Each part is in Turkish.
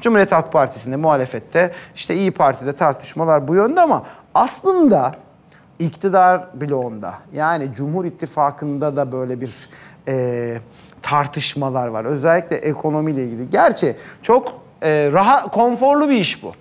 Cumhuriyet Halk Partisi'nde muhalefette işte İyi Parti'de tartışmalar bu yönde ama aslında iktidar bloğunda yani Cumhur İttifakı'nda da böyle bir e, tartışmalar var. Özellikle ekonomiyle ilgili. Gerçi çok e, rahat, konforlu bir iş bu.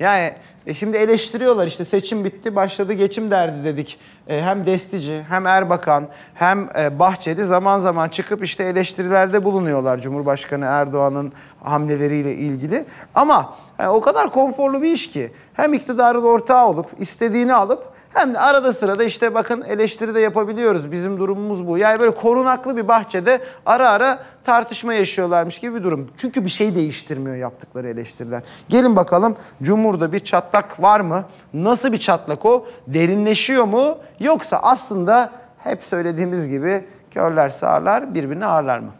Yani e şimdi eleştiriyorlar işte seçim bitti başladı geçim derdi dedik. E hem Destici hem Erbakan hem e, Bahçeli zaman zaman çıkıp işte eleştirilerde bulunuyorlar Cumhurbaşkanı Erdoğan'ın hamleleriyle ilgili. Ama yani e, o kadar konforlu bir iş ki hem iktidarın ortağı olup istediğini alıp hem de arada sırada işte bakın eleştiri de yapabiliyoruz. Bizim durumumuz bu. Yani böyle korunaklı bir bahçede ara ara tartışma yaşıyorlarmış gibi bir durum. Çünkü bir şey değiştirmiyor yaptıkları eleştiriler. Gelin bakalım Cumhur'da bir çatlak var mı? Nasıl bir çatlak o? Derinleşiyor mu? Yoksa aslında hep söylediğimiz gibi körler sağırlar birbirini ağırlar mı?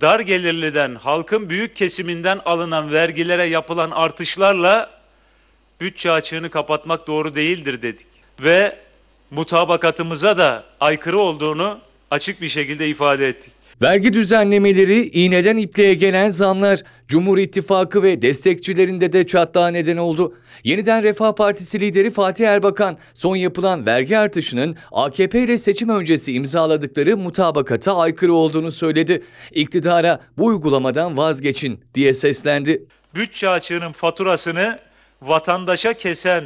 dar gelirliden, halkın büyük kesiminden alınan vergilere yapılan artışlarla bütçe açığını kapatmak doğru değildir dedik. Ve mutabakatımıza da aykırı olduğunu açık bir şekilde ifade ettik. Vergi düzenlemeleri, iğneden ipliğe gelen zamlar, Cumhur İttifakı ve destekçilerinde de çatlağa neden oldu. Yeniden Refah Partisi lideri Fatih Erbakan, son yapılan vergi artışının AKP ile seçim öncesi imzaladıkları mutabakata aykırı olduğunu söyledi. İktidara bu uygulamadan vazgeçin diye seslendi. Bütçe açığının faturasını vatandaşa kesen,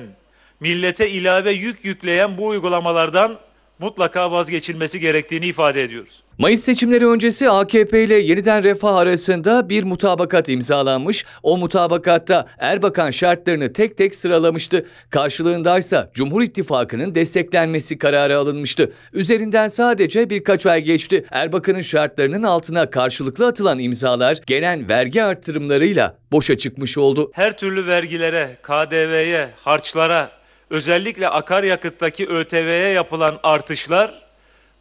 millete ilave yük yükleyen bu uygulamalardan mutlaka vazgeçilmesi gerektiğini ifade ediyoruz. Mayıs seçimleri öncesi AKP ile yeniden refah arasında bir mutabakat imzalanmış. O mutabakatta Erbakan şartlarını tek tek sıralamıştı. Karşılığındaysa Cumhur İttifakı'nın desteklenmesi kararı alınmıştı. Üzerinden sadece birkaç ay geçti. Erbakan'ın şartlarının altına karşılıklı atılan imzalar gelen vergi artırımlarıyla boşa çıkmış oldu. Her türlü vergilere, KDV'ye, harçlara, özellikle akaryakıttaki ÖTV'ye yapılan artışlar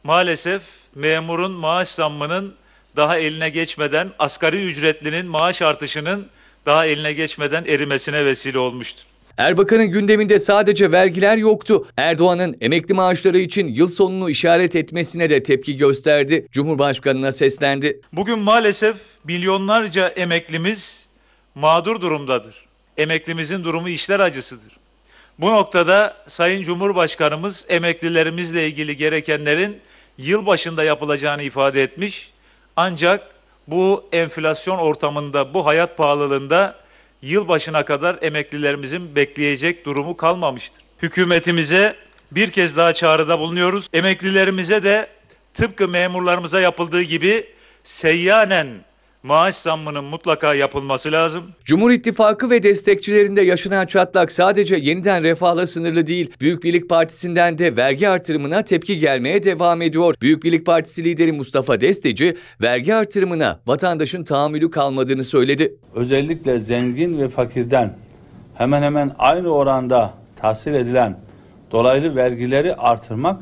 maalesef memurun maaş zammının daha eline geçmeden asgari ücretlinin maaş artışının daha eline geçmeden erimesine vesile olmuştur. Erbakan'ın gündeminde sadece vergiler yoktu. Erdoğan'ın emekli maaşları için yıl sonunu işaret etmesine de tepki gösterdi. Cumhurbaşkanına seslendi. Bugün maalesef milyonlarca emeklimiz mağdur durumdadır. Emeklimizin durumu işler acısıdır. Bu noktada Sayın Cumhurbaşkanımız emeklilerimizle ilgili gerekenlerin yıl başında yapılacağını ifade etmiş. Ancak bu enflasyon ortamında, bu hayat pahalılığında yıl başına kadar emeklilerimizin bekleyecek durumu kalmamıştır. Hükümetimize bir kez daha çağrıda bulunuyoruz. Emeklilerimize de tıpkı memurlarımıza yapıldığı gibi seyyanen maaş zammının mutlaka yapılması lazım. Cumhur İttifakı ve destekçilerinde yaşanan çatlak sadece yeniden refahla sınırlı değil. Büyük Birlik Partisi'nden de vergi artırımına tepki gelmeye devam ediyor. Büyük Birlik Partisi lideri Mustafa Desteci vergi artırımına vatandaşın tahammülü kalmadığını söyledi. Özellikle zengin ve fakirden hemen hemen aynı oranda tahsil edilen dolaylı vergileri artırmak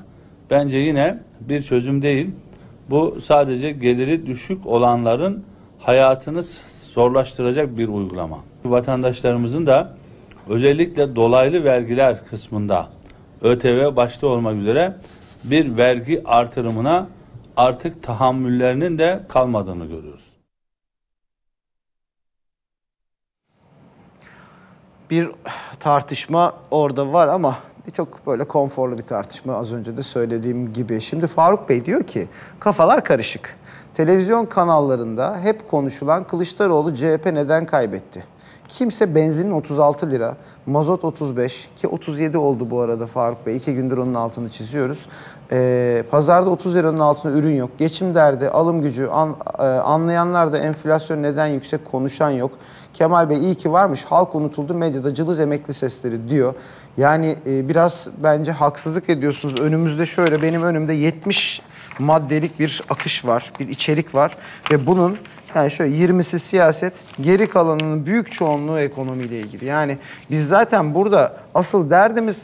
bence yine bir çözüm değil. Bu sadece geliri düşük olanların Hayatınız zorlaştıracak bir uygulama. Vatandaşlarımızın da özellikle dolaylı vergiler kısmında ÖTV başta olmak üzere bir vergi artırımına artık tahammüllerinin de kalmadığını görüyoruz. Bir tartışma orada var ama çok böyle konforlu bir tartışma az önce de söylediğim gibi. Şimdi Faruk Bey diyor ki kafalar karışık. Televizyon kanallarında hep konuşulan Kılıçdaroğlu CHP neden kaybetti? Kimse benzinin 36 lira, mazot 35 ki 37 oldu bu arada Faruk Bey. iki gündür onun altını çiziyoruz. Ee, pazarda 30 liranın altında ürün yok. Geçim derdi, alım gücü, an, e, anlayanlar da enflasyon neden yüksek konuşan yok. Kemal Bey iyi ki varmış, halk unutuldu, medyada cılız emekli sesleri diyor. Yani e, biraz bence haksızlık ediyorsunuz. Önümüzde şöyle, benim önümde 70 maddelik bir akış var, bir içerik var ve bunun yani şöyle 20'si siyaset, geri kalanının büyük çoğunluğu ekonomiyle ilgili. Yani biz zaten burada asıl derdimiz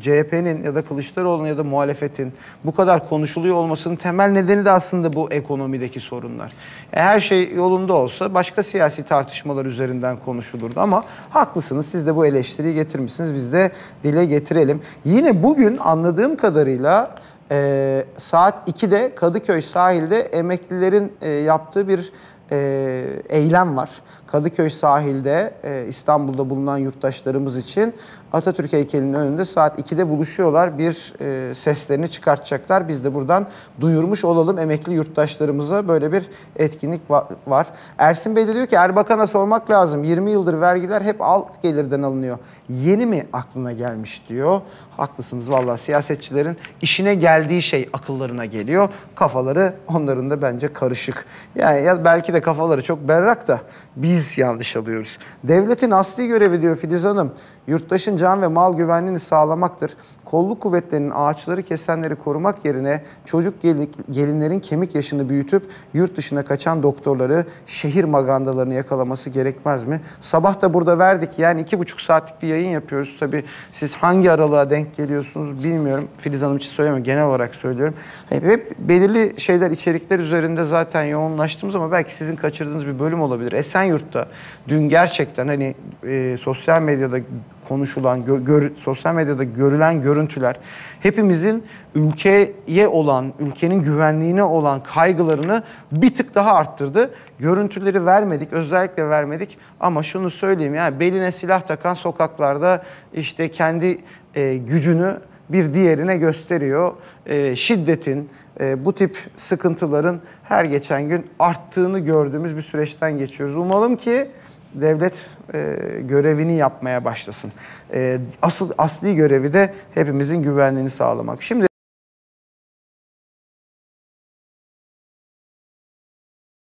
CHP'nin ya da Kılıçdaroğlu'nun ya da muhalefetin bu kadar konuşuluyor olmasının temel nedeni de aslında bu ekonomideki sorunlar. E her şey yolunda olsa başka siyasi tartışmalar üzerinden konuşulurdu ama haklısınız siz de bu eleştiriyi getirmişsiniz biz de dile getirelim. Yine bugün anladığım kadarıyla e, saat 2'de Kadıköy sahilde emeklilerin e, yaptığı bir e, eylem var. Kadıköy sahilde e, İstanbul'da bulunan yurttaşlarımız için Atatürk heykelinin önünde saat 2'de buluşuyorlar. Bir e, seslerini çıkartacaklar. Biz de buradan duyurmuş olalım emekli yurttaşlarımıza böyle bir etkinlik va var. Ersin Bey de diyor ki Erbakan'a sormak lazım. 20 yıldır vergiler hep alt gelirden alınıyor. Yeni mi aklına gelmiş diyor. Haklısınız valla siyasetçilerin işine geldiği şey akıllarına geliyor. Kafaları onların da bence karışık. Yani ya belki de kafaları çok berrak da biz biz yanlış alıyoruz. Devletin asli görevi diyor Filiz Hanım, yurttaşın can ve mal güvenliğini sağlamaktır. Kolluk kuvvetlerinin ağaçları kesenleri korumak yerine çocuk gelinlerin kemik yaşını büyütüp yurt dışına kaçan doktorları şehir magandalarını yakalaması gerekmez mi? Sabah da burada verdik yani iki buçuk saatlik bir yayın yapıyoruz. Tabii siz hangi aralığa denk geliyorsunuz bilmiyorum. Filiz Hanım için söylemiyorum genel olarak söylüyorum. Hep belirli şeyler içerikler üzerinde zaten yoğunlaştığımız ama belki sizin kaçırdığınız bir bölüm olabilir. Esenyurt çıkıp da dün gerçekten hani e, sosyal medyada konuşulan, gö, gör, sosyal medyada görülen görüntüler hepimizin ülkeye olan, ülkenin güvenliğine olan kaygılarını bir tık daha arttırdı. Görüntüleri vermedik, özellikle vermedik ama şunu söyleyeyim yani beline silah takan sokaklarda işte kendi e, gücünü bir diğerine gösteriyor. E, şiddetin, e, bu tip sıkıntıların her geçen gün arttığını gördüğümüz bir süreçten geçiyoruz. Umalım ki devlet e, görevini yapmaya başlasın. E, asıl asli görevi de hepimizin güvenliğini sağlamak. Şimdi